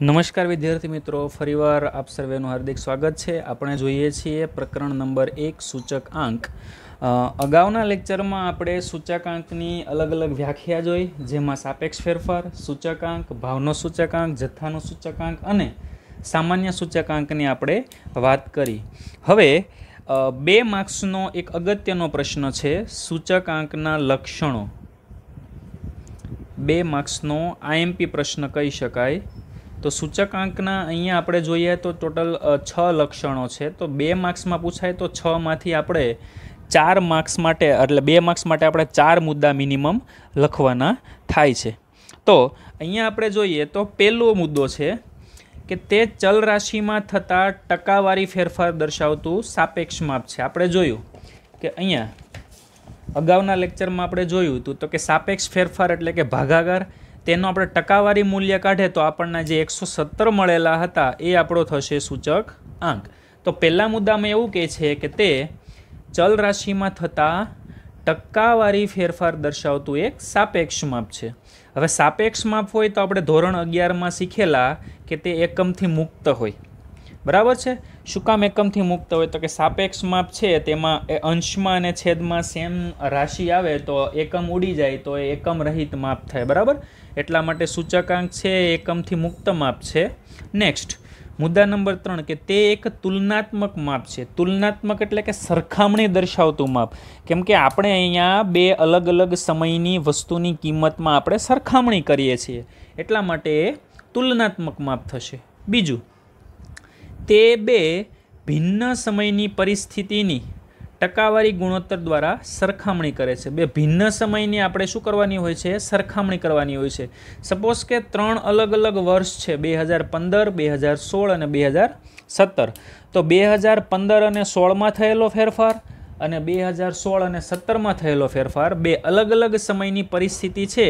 નમસ્કાર વિદ્યાર્થી મિત્રો ફરીવાર આપ સર્વેનું હાર્દિક સ્વાગત છે આપણે જોઈએ છીએ પ્રકરણ નંબર એક સૂચક આંક અગાઉના લેક્ચરમાં આપણે સૂચકાંકની અલગ અલગ વ્યાખ્યા જોઈ જેમાં સાપેક્ષ ફેરફાર સૂચકાંક ભાવનો સૂચકાંક જથ્થાનો સૂચકાંક અને સામાન્ય સૂચકાંકની આપણે વાત કરી હવે બે માર્ક્સનો એક અગત્યનો પ્રશ્ન છે સૂચકાંકના લક્ષણો બે માર્ક્સનો આઈએમપી પ્રશ્ન કહી શકાય તો સૂચકાંકના અહીંયા આપણે જોઈએ તો ટોટલ છ લક્ષણો છે તો બે માર્ક્સમાં પૂછાય તો છમાંથી આપણે ચાર માર્ક્સ માટે એટલે બે માર્ક્સ માટે આપણે ચાર મુદ્દા મિનિમમ લખવાના થાય છે તો અહીંયા આપણે જોઈએ તો પહેલો મુદ્દો છે કે તે ચલ રાશિમાં થતા ટકાવારી ફેરફાર દર્શાવતું સાપેક્ષ માપ છે આપણે જોયું કે અહીંયા અગાઉના લેક્ચરમાં આપણે જોયું હતું તો કે સાપેક્ષ ફેરફાર એટલે કે ભાગાકાર તેનો આપણે ટકાવારી મૂલ્ય કાઢે તો આપણને જે એકસો સત્તર મળેલા હતા એ આપણો થશે સૂચક આંક તો પહેલાં મુદ્દામાં એવું કહે છે કે તે ચલ રાશિમાં થતાં ટકાવારી ફેરફાર દર્શાવતું એક સાપેક્ષ માપ છે હવે સાપેક્ષ માપ હોય તો આપણે ધોરણ અગિયારમાં શીખેલા કે તે એકમથી મુક્ત હોય બરાબર છે શું કામ એકમથી મુક્ત હોય તો કે સાપેક્ષ માપ છે તેમાં એ અંશમાં અને છેદમાં સેમ રાશિ આવે તો એકમ ઉડી જાય તો એ એકમ રહિત માપ થાય બરાબર એટલા માટે સૂચકાંક છે એકમથી મુક્ત માપ છે નેક્સ્ટ મુદ્દા નંબર ત્રણ કે તે એક તુલનાત્મક માપ છે તુલનાત્મક એટલે કે સરખામણી દર્શાવતું માપ કેમ કે આપણે અહીંયા બે અલગ અલગ સમયની વસ્તુની કિંમતમાં આપણે સરખામણી કરીએ છીએ એટલા માટે એ તુલનાત્મક માપ થશે બીજું તે બે ભિન્ન સમયની પરિસ્થિતિની ટકાવારી ગુણોત્તર દ્વારા સરખામણી કરે છે બે ભિન્ન સમયની આપણે શું કરવાની હોય છે સરખામણી કરવાની હોય છે સપોઝ કે ત્રણ અલગ અલગ વર્ષ છે બે હજાર પંદર બે હજાર સોળ અને બે હજાર સત્તર તો બે હજાર પંદર અને સોળમાં થયેલો ફેરફાર અને બે હજાર સોળ અને સત્તરમાં થયેલો ફેરફાર બે અલગ અલગ સમયની પરિસ્થિતિ છે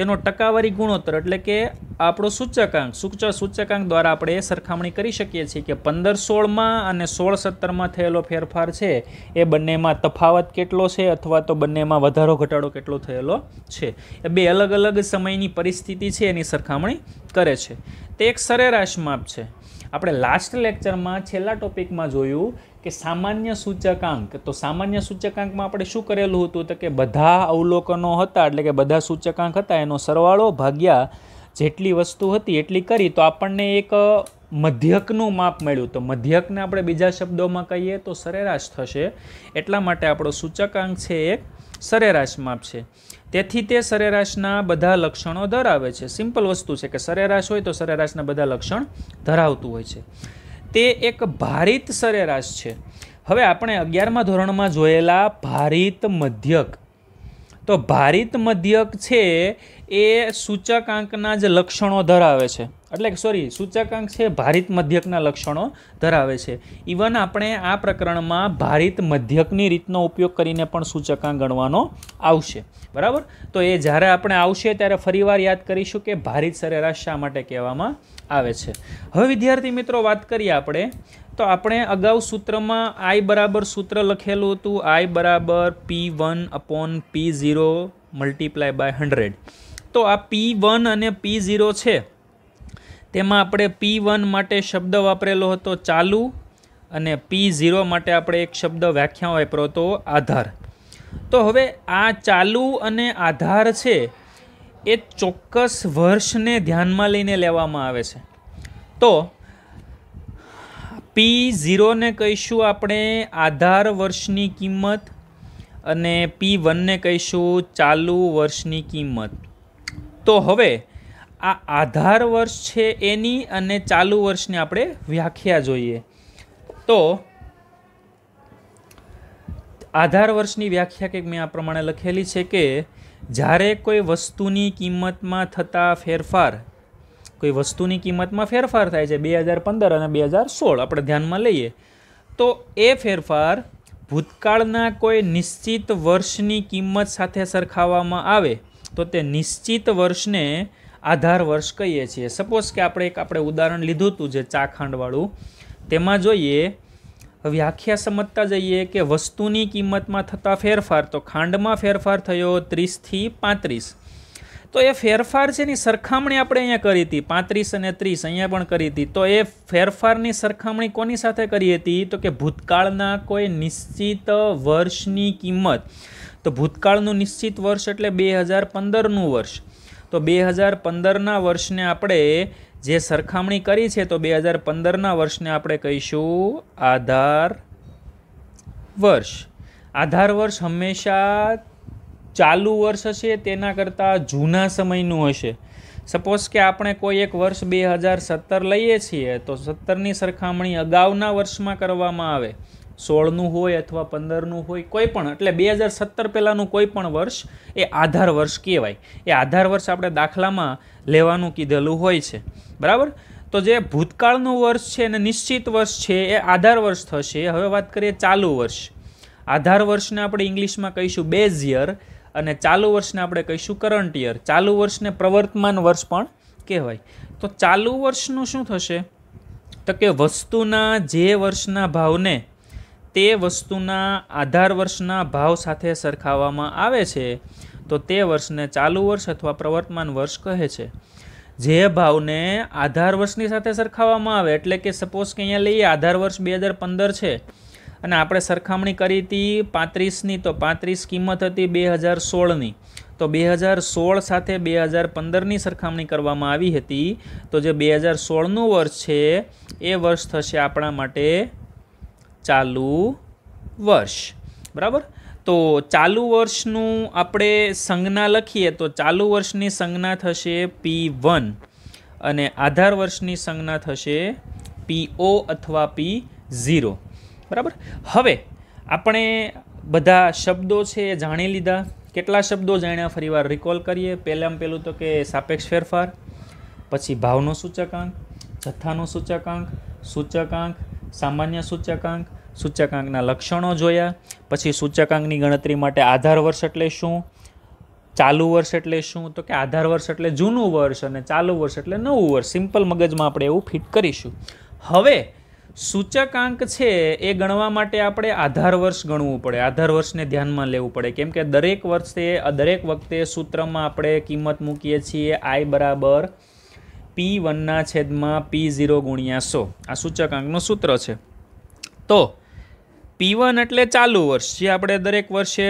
તેનો ટકાવારી ગુણોત્તર એટલે કે આપણો સૂચકાંક સૂચક સૂચકાંક દ્વારા આપણે એ સરખામણી કરી શકીએ છીએ કે પંદર સોળમાં અને સોળ સત્તરમાં થયેલો ફેરફાર છે એ બંનેમાં તફાવત કેટલો છે અથવા તો બંનેમાં વધારો ઘટાડો કેટલો થયેલો છે એ બે અલગ અલગ સમયની પરિસ્થિતિ છે એની સરખામણી કરે છે તે એક સરેરાશ માપ છે આપણે લાસ્ટ લેક્ચરમાં છેલ્લા ટોપિકમાં જોયું કે સામાન્ય સૂચકાંક તો સામાન્ય સૂચકાંકમાં આપણે શું કરેલું હતું તો કે બધા અવલોકનો હતા એટલે કે બધા સૂચકાંક હતા એનો સરવાળો ભાગ્યા જેટલી વસ્તુ હતી એટલી કરી તો આપણને એક મધ્યકનું માપ મળ્યું તો મધ્યકને આપણે બીજા શબ્દોમાં કહીએ તો સરેરાશ થશે એટલા માટે આપણો સૂચકાંક છે એ સરેરાશ માપ છે તેથી તે સરેરાશના બધા લક્ષણો ધરાવે છે સિમ્પલ વસ્તુ છે કે સરેરાશ હોય તો સરેરાશના બધા લક્ષણ ધરાવતું હોય છે તે એક ભારિત સરેરાશ છે હવે આપણે અગિયારમા ધોરણમાં જોયેલા ભારિત મધ્યક તો ભારિત મધ્યક છે એ સૂચકાંકના જ લક્ષણો ધરાવે છે એટલે સોરી સૂચકાંક છે ભારિત મધ્યકના લક્ષણો ધરાવે છે ઇવન આપણે આ પ્રકરણમાં ભારિત મધ્યકની રીતનો ઉપયોગ કરીને પણ સૂચકાંક ગણવાનો આવશે બરાબર તો એ જ્યારે આપણે આવશે ત્યારે ફરીવાર યાદ કરીશું કે ભારિત સરેરાશ શા માટે કહેવામાં આવે છે હવે વિદ્યાર્થી મિત્રો વાત કરીએ આપણે તો આપણે અગાઉ સૂત્રમાં આઈ બરાબર સૂત્ર લખેલું હતું આઈ બરાબર P one upon P zero multiply by hundred તો આ પી વન અને પી ઝીરો છે તેમાં આપણે પી વન માટે શબ્દ વાપરેલો હતો ચાલુ અને પી ઝીરો માટે આપણે એક શબ્દ વ્યાખ્યા વાપરો હતો આધાર તો હવે આ ચાલુ અને આધાર છે એ ચોક્કસ વર્ષને ધ્યાનમાં લઈને લેવામાં આવે છે તો પી ઝીરોને કહીશું આપણે આધાર વર્ષની કિંમત અને પી વનને કહીશું ચાલુ વર્ષની કિંમત તો હવે આ આધાર વર્ષ છે એની અને ચાલુ વર્ષની આપણે વ્યાખ્યા જોઈએ તો આધાર વર્ષની વ્યાખ્યા કંઈક મેં આ પ્રમાણે લખેલી છે કે જ્યારે કોઈ વસ્તુની કિંમતમાં થતા ફેરફાર કોઈ વસ્તુની કિંમતમાં ફેરફાર થાય છે બે હજાર પંદર અને બે હજાર સોળ આપણે ધ્યાનમાં લઈએ તો એ ફેરફાર ભૂતકાળના કોઈ નિશ્ચિત વર્ષની કિંમત સાથે સરખાવવામાં આવે તો તે નિશ્ચિત વર્ષને આધાર વર્ષ કહીએ છીએ સપોઝ કે આપણે એક આપણે ઉદાહરણ લીધું હતું જે ચાખાંડવાળું તેમાં જોઈએ વ્યાખ્યા સમજતા જઈએ કે વસ્તુની કિંમતમાં થતા ફેરફાર તો ખાંડમાં ફેરફાર થયો ત્રીસથી પાંત્રીસ તો એ ફેરફાર છે એની સરખામણી આપણે અહીંયા કરી હતી પાંત્રીસ અને ત્રીસ અહીંયા પણ કરી હતી તો એ ફેરફારની સરખામણી કોની સાથે કરી હતી તો કે ભૂતકાળના કોઈ નિશ્ચિત વર્ષની કિંમત તો ભૂતકાળનું નિશ્ચિત વર્ષ એટલે બે હજાર પંદરનું વર્ષ તો બે હજાર પંદરના વર્ષને આપણે જે સરખામણી કરી છે તો બે હજાર પંદરના વર્ષને આપણે કહીશું આધાર વર્ષ આધાર વર્ષ હંમેશા ચાલુ વર્ષ હશે તેના કરતાં જૂના સમયનું હશે સપોઝ કે આપણે કોઈ એક વર્ષ બે હજાર સત્તર લઈએ છીએ તો સત્તરની સરખામણી અગાઉના વર્ષમાં કરવામાં આવે સોળનું હોય અથવા પંદરનું હોય કોઈ પણ એટલે બે હજાર સત્તર પહેલાંનું કોઈ પણ વર્ષ એ આધાર વર્ષ કહેવાય એ આધાર વર્ષ આપણે દાખલામાં લેવાનું કીધેલું હોય છે બરાબર તો જે ભૂતકાળનું વર્ષ છે અને નિશ્ચિત વર્ષ છે એ આધાર વર્ષ થશે હવે વાત કરીએ ચાલુ વર્ષ આધાર વર્ષને આપણે ઇંગ્લિશમાં કહીશું બેઝ યર અને ચાલુ વર્ષને આપણે કહીશું કરંટ યર ચાલુ વર્ષને પ્રવર્તમાન વર્ષ પણ કહેવાય તો ચાલુ વર્ષનું શું થશે તો કે વસ્તુના જે વર્ષના ભાવને તે વસ્તુના આધાર વર્ષના ભાવ સાથે સરખાવવામાં આવે છે તો તે વર્ષને ચાલુ વર્ષ અથવા પ્રવર્તમાન વર્ષ કહે છે જે ભાવને આધાર વર્ષની સાથે સરખાવવામાં આવે એટલે કે સપોઝ કે અહીંયા લઈએ આધાર વર્ષ બે હજાર પંદર છે અને આપણે સરખામણી કરી હતી પાંત્રીસની તો પાંત્રીસ કિંમત હતી બે હજાર સોળની તો બે હજાર સોળ સાથે બે હજાર પંદરની સરખામણી કરવામાં આવી હતી તો જે બે હજાર સોળનું વર્ષ છે એ વર્ષ થશે આપણા માટે ચાલુ વર્ષ બરાબર તો ચાલુ વર્ષનું આપણે સંજ્ઞા લખીએ તો ચાલુ વર્ષની સંજ્ઞા થશે પી વન અને આધાર વર્ષની સંજ્ઞા થશે પી ઓ અથવા પી ઝીરો બરાબર હવે આપણે બધા શબ્દો છે એ જાણી લીધા કેટલા શબ્દો જાણ્યા ફરીવાર રિકોલ કરીએ પહેલાં પહેલું તો કે સાપેક્ષ ફેરફાર પછી ભાવનો સૂચકાંક જથ્થાનો સૂચકાંક સૂચકાંક સામાન્ય સૂચકાંક સૂચકાંકના લક્ષણો જોયા પછી સૂચકાંકની ગણતરી માટે આધાર વર્ષ એટલે શું ચાલુ વર્ષ એટલે શું તો કે આધાર વર્ષ એટલે જૂનું વર્ષ અને ચાલુ વર્ષ એટલે નવું વર્ષ સિમ્પલ મગજમાં આપણે એવું ફિટ કરીશું હવે સૂચકાંક છે એ ગણવા માટે આપણે આધાર વર્ષ ગણવું પડે આધાર વર્ષને ધ્યાનમાં લેવું પડે કેમ કે દરેક વર્ષે દરેક વખતે સૂત્રમાં આપણે કિંમત મૂકીએ છીએ આઈ બરાબર પી વનના છેદમાં પી ઝીરો ગુણ્યા સો આ સૂચકાંકનું સૂત્ર છે તો પી વન એટલે ચાલુ વર્ષ જે આપણે દરેક વર્ષે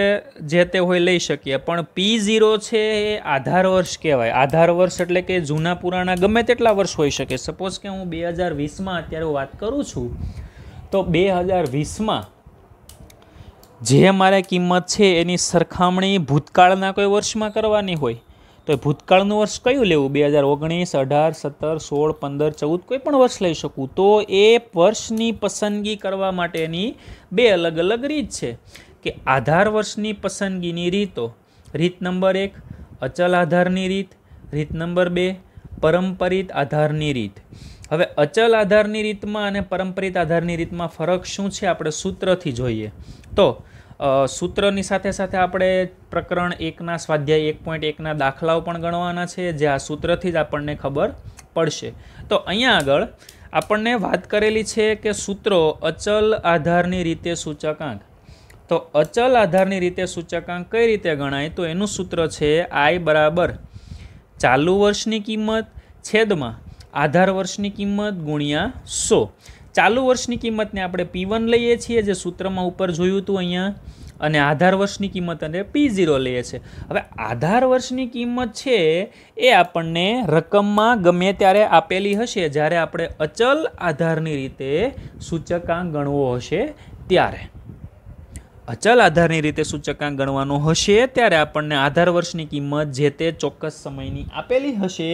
જે તે હોય લઈ શકીએ પણ પી ઝીરો છે એ આધાર વર્ષ કહેવાય આધાર વર્ષ એટલે કે જૂના પુરાણા ગમે તેટલા વર્ષ હોઈ શકે સપોઝ કે હું બે હજાર વીસમાં અત્યારે વાત કરું છું તો બે હજાર વીસમાં જે મારે કિંમત છે એની સરખામણી ભૂતકાળના કોઈ વર્ષમાં કરવાની હોય તો એ ભૂતકાળનું વર્ષ કયું લેવું બે હજાર ઓગણીસ અઢાર સત્તર સોળ પંદર ચૌદ કોઈ પણ વર્ષ લઈ શકું તો એ વર્ષની પસંદગી કરવા માટેની બે અલગ અલગ રીત છે કે આધાર વર્ષની પસંદગીની રીતો રીત નંબર એક અચલ આધારની રીત રીત નંબર બે પરંપરિત આધારની રીત હવે અચલ આધારની રીતમાં અને પરંપરિત આધારની રીતમાં ફરક શું છે આપણે સૂત્રથી જોઈએ તો સૂત્રની સાથે સાથે આપણે પ્રકરણ એકના સ્વાધ્યાય એક પોઈન્ટ એકના દાખલાઓ પણ ગણવાના છે જે આ સૂત્રથી જ આપણને ખબર પડશે તો અહીંયા આગળ આપણને વાત કરેલી છે કે સૂત્રો અચલ આધારની રીતે સૂચકાંક તો અચલ આધારની રીતે સૂચકાંક કઈ રીતે ગણાય તો એનું સૂત્ર છે આય બરાબર ચાલુ વર્ષની કિંમત છેદમાં આધાર વર્ષની કિંમત ગુણ્યા સો ચાલુ વર્ષની કિંમતને આપણે પી વન લઈએ છીએ જે સૂત્રમાં ઉપર જોયું હતું અહીંયા અને આધાર વર્ષની કિંમત અને પી ઝીરો લઈએ છીએ હવે આધાર વર્ષની કિંમત છે એ આપણને રકમમાં ગમે ત્યારે આપેલી હશે જ્યારે આપણે અચલ આધારની રીતે સૂચકાંક ગણવો હશે ત્યારે અચલ આધારની રીતે સૂચકાંક ગણવાનો હશે ત્યારે આપણને આધાર વર્ષની કિંમત જે તે ચોક્કસ સમયની આપેલી હશે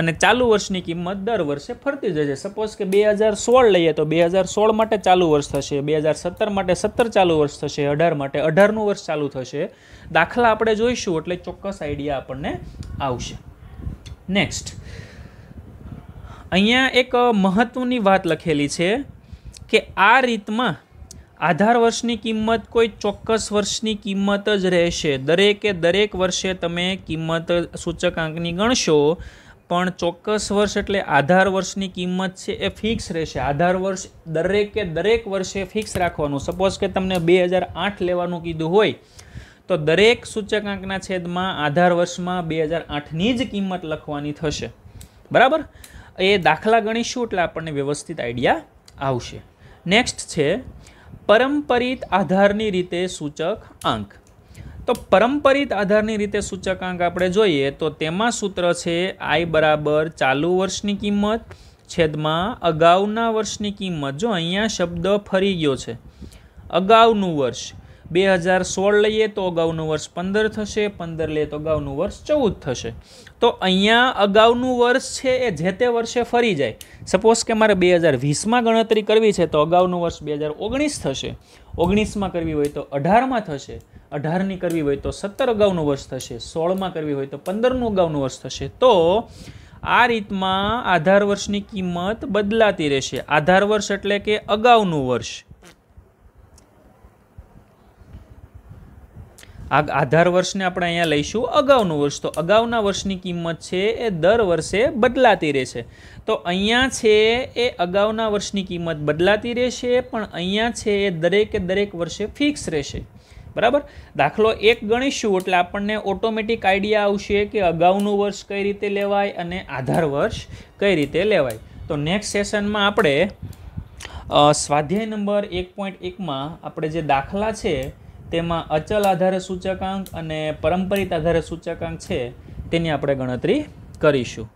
અને ચાલુ વર્ષની કિંમત દર વર્ષે ફરતી જશે સપોઝ કે બે હજાર સોળ લઈએ તો બે હજાર સોળ માટે ચાલુ વર્ષ થશે બે હજાર સત્તર માટે સત્તર ચાલુ વર્ષ થશે અઢાર માટે અઢારનું વર્ષ ચાલુ થશે દાખલા આપણે જોઈશું એટલે ચોક્કસ આઈડિયા આપણને આવશે નેક્સ્ટ અહીંયા એક મહત્ત્વની વાત લખેલી છે કે આ રીતમાં આધાર વર્ષની કિંમત કોઈ ચોક્કસ વર્ષની કિંમત જ રહેશે દરેકે દરેક વર્ષે તમે કિંમત સૂચકાંકની ગણશો પણ ચોક્કસ વર્ષ એટલે આધાર વર્ષની કિંમત છે એ ફિક્સ રહેશે આધાર વર્ષ દરેકે દરેક વર્ષે ફિક્સ રાખવાનું સપોઝ કે તમને બે હજાર આઠ લેવાનું કીધું હોય તો દરેક સૂચકાંકના છેદમાં આધાર વર્ષમાં બે હજાર આઠની જ કિંમત લખવાની થશે બરાબર એ દાખલા ગણીશું એટલે આપણને વ્યવસ્થિત આઈડિયા આવશે નેક્સ્ટ છે પરંપરિત આધારની રીતે સૂચક આંક તો પરંપરિત આધારની રીતે સૂચક આંક આપણે જોઈએ તો તેમાં સૂત્ર છે આઈ બરાબર ચાલુ વર્ષની કિંમત છેદમાં અગાઉના વર્ષની કિંમત જો અહીંયા શબ્દ ફરી ગયો છે અગાઉનું વર્ષ બે હજાર સોળ લઈએ તો અગાઉનું વર્ષ પંદર થશે પંદર લઈએ તો અગાઉનું વર્ષ ચૌદ થશે તો અહીંયા અગાઉનું વર્ષ છે એ જે તે વર્ષે ફરી જાય સપોઝ કે મારે બે હજાર વીસમાં ગણતરી કરવી છે તો અગાઉનું વર્ષ બે હજાર ઓગણીસ થશે ઓગણીસમાં કરવી હોય તો અઢારમાં થશે અઢારની કરવી હોય તો સત્તર અગાઉનું વર્ષ થશે સોળમાં કરવી હોય તો પંદરનું અગાઉનું વર્ષ થશે તો આ રીતમાં આધાર વર્ષની કિંમત બદલાતી રહેશે આધાર વર્ષ એટલે કે અગાઉનું વર્ષ આ આધાર વર્ષને આપણે અહીંયા લઈશું અગાઉનું વર્ષ તો અગાઉના વર્ષની કિંમત છે એ દર વર્ષે બદલાતી રહેશે તો અહીંયા છે એ અગાઉના વર્ષની કિંમત બદલાતી રહેશે પણ અહીંયા છે એ દરેકે દરેક વર્ષે ફિક્સ રહેશે બરાબર દાખલો એક ગણીશું એટલે આપણને ઓટોમેટિક આઈડિયા આવશે કે અગાઉનું વર્ષ કઈ રીતે લેવાય અને આધાર વર્ષ કઈ રીતે લેવાય તો નેક્સ્ટ સેશનમાં આપણે સ્વાધ્યાય નંબર એક પોઈન્ટ એકમાં આપણે જે દાખલા છે તેમાં અચલ આધારે સૂચકાંક અને પરંપરિત આધારે સૂચકાંક છે તેની આપણે ગણતરી કરીશું